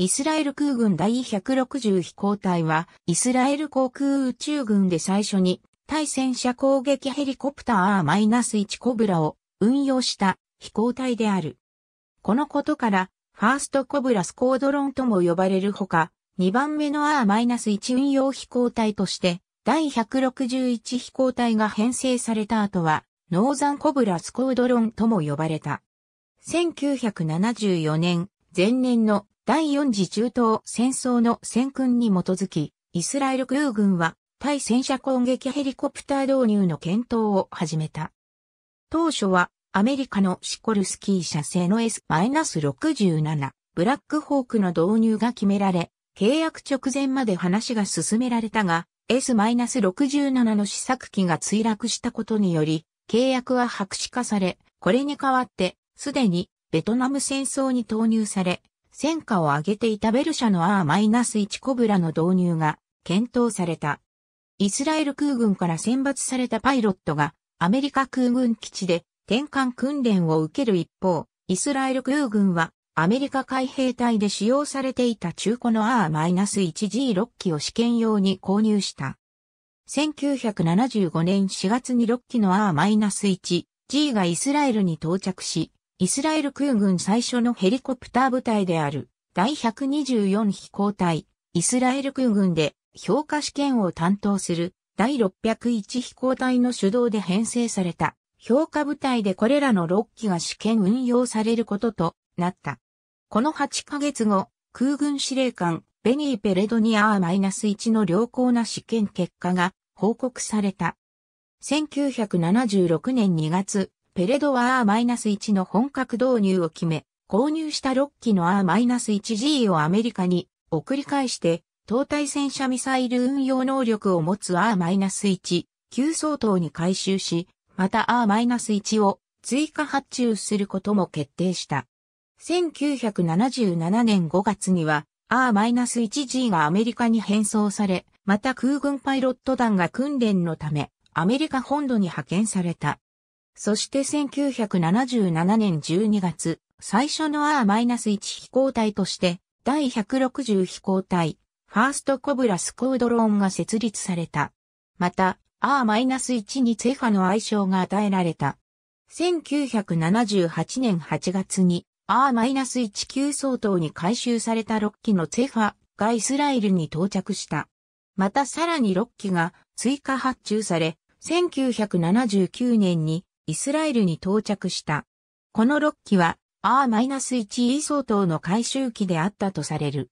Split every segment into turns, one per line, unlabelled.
イスラエル空軍第160飛行隊は、イスラエル航空宇宙軍で最初に、対戦車攻撃ヘリコプター R-1 コブラを運用した飛行隊である。このことから、ファーストコブラスコードロンとも呼ばれるほか、2番目の R-1 運用飛行隊として、第161飛行隊が編成された後は、ノーザンコブラスコードロンとも呼ばれた。1974年、前年の第4次中東戦争の戦訓に基づき、イスラエル空軍は対戦車攻撃ヘリコプター導入の検討を始めた。当初はアメリカのシコルスキー社製の S-67 ブラックホークの導入が決められ、契約直前まで話が進められたが、S-67 の試作機が墜落したことにより、契約は白紙化され、これに代わって、すでにベトナム戦争に投入され、戦果を上げていたベル社の R-1 コブラの導入が検討された。イスラエル空軍から選抜されたパイロットがアメリカ空軍基地で転換訓練を受ける一方、イスラエル空軍はアメリカ海兵隊で使用されていた中古の R-1G6 機を試験用に購入した。1975年4月に6機の R-1G がイスラエルに到着し、イスラエル空軍最初のヘリコプター部隊である第124飛行隊、イスラエル空軍で評価試験を担当する第601飛行隊の主導で編成された評価部隊でこれらの6機が試験運用されることとなった。この8ヶ月後、空軍司令官ベニー・ペレドニアー -1 の良好な試験結果が報告された。1976年2月、ペレドは R-1 の本格導入を決め、購入した6機の R-1G をアメリカに送り返して、当対戦車ミサイル運用能力を持つ R-1、急相当に回収し、また R-1 を追加発注することも決定した。1977年5月には R-1G がアメリカに返送され、また空軍パイロット団が訓練のためアメリカ本土に派遣された。そして1977年12月、最初の R-1 飛行隊として、第160飛行隊、ファーストコブラスコードローンが設立された。また、R-1 にツェファの愛称が与えられた。1978年8月に R-1 級相当に回収された6機のツェファがイスラエルに到着した。またさらに6機が追加発注され、1979年にイスラエルに到着した。この6機は R-1E 相当の回収機であったとされる。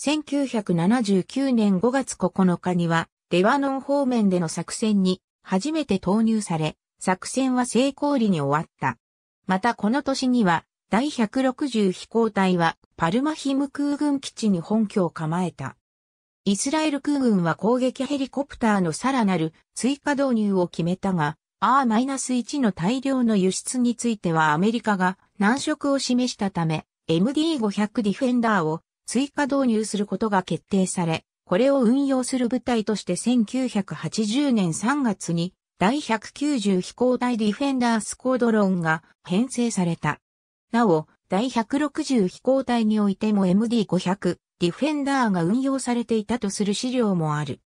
1979年5月9日には、レバノン方面での作戦に初めて投入され、作戦は成功裏に終わった。またこの年には、第160飛行隊はパルマヒム空軍基地に本拠を構えた。イスラエル空軍は攻撃ヘリコプターのさらなる追加導入を決めたが、R-1 の大量の輸出についてはアメリカが難色を示したため、MD500 ディフェンダーを追加導入することが決定され、これを運用する部隊として1980年3月に第190飛行隊ディフェンダースコードロンが編成された。なお、第160飛行隊においても MD500 ディフェンダーが運用されていたとする資料もある。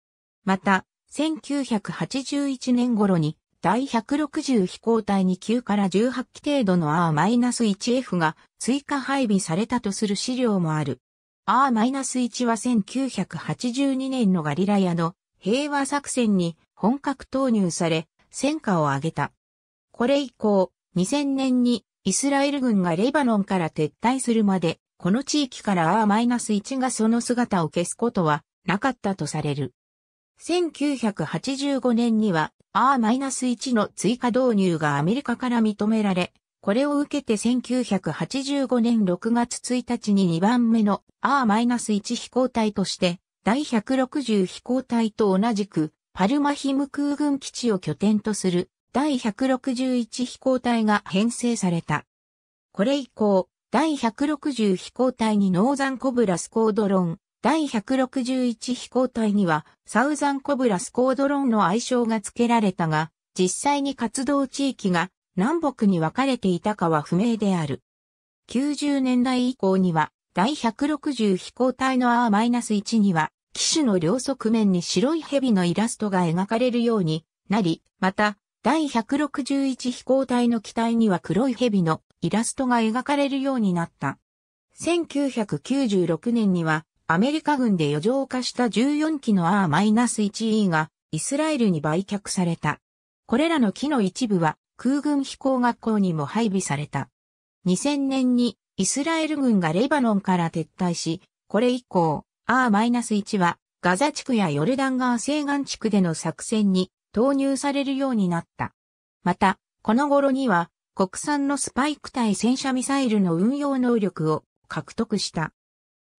また、1981年頃に第160飛行隊に9から18機程度の R-1F が追加配備されたとする資料もある。R-1 は1982年のガリラヤの平和作戦に本格投入され、戦果を上げた。これ以降、2000年にイスラエル軍がレバノンから撤退するまで、この地域から R-1 がその姿を消すことはなかったとされる。1985年には R-1 の追加導入がアメリカから認められ、これを受けて1985年6月1日に2番目の R-1 飛行隊として、第160飛行隊と同じく、パルマヒム空軍基地を拠点とする第161飛行隊が編成された。これ以降、第160飛行隊にノーザンコブラスコードロン、第161飛行隊にはサウザンコブラスコードロンの愛称が付けられたが、実際に活動地域が南北に分かれていたかは不明である。90年代以降には、第160飛行隊の R-1 には、機種の両側面に白い蛇のイラストが描かれるようになり、また、第161飛行隊の機体には黒い蛇のイラストが描かれるようになった。1996年には、アメリカ軍で余剰化した14機の R-1E がイスラエルに売却された。これらの機の一部は空軍飛行学校にも配備された。2000年にイスラエル軍がレバノンから撤退し、これ以降 R-1 はガザ地区やヨルダン川西岸地区での作戦に投入されるようになった。また、この頃には国産のスパイク対戦車ミサイルの運用能力を獲得した。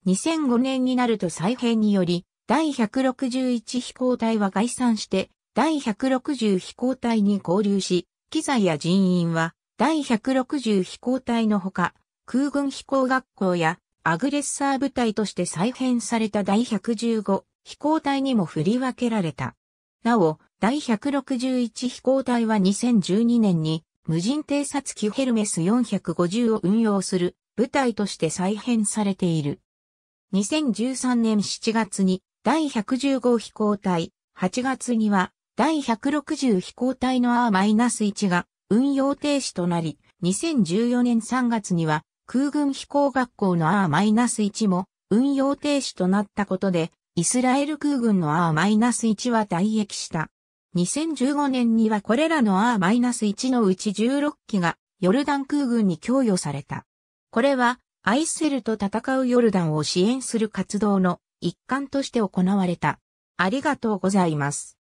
2005年になると再編により、第161飛行隊は概算して、第160飛行隊に合流し、機材や人員は、第160飛行隊のほか、空軍飛行学校や、アグレッサー部隊として再編された第115飛行隊にも振り分けられた。なお、第161飛行隊は2012年に無人偵察機ヘルメス450を運用する部隊として再編されている。2013年7月に第1 1 5飛行隊、8月には第160飛行隊の R-1 が運用停止となり、2014年3月には空軍飛行学校の R-1 も運用停止となったことで、イスラエル空軍の R-1 は退役した。2015年にはこれらの R-1 のうち16機がヨルダン空軍に供与された。これはアイセルと戦うヨルダンを支援する活動の一環として行われた。ありがとうございます。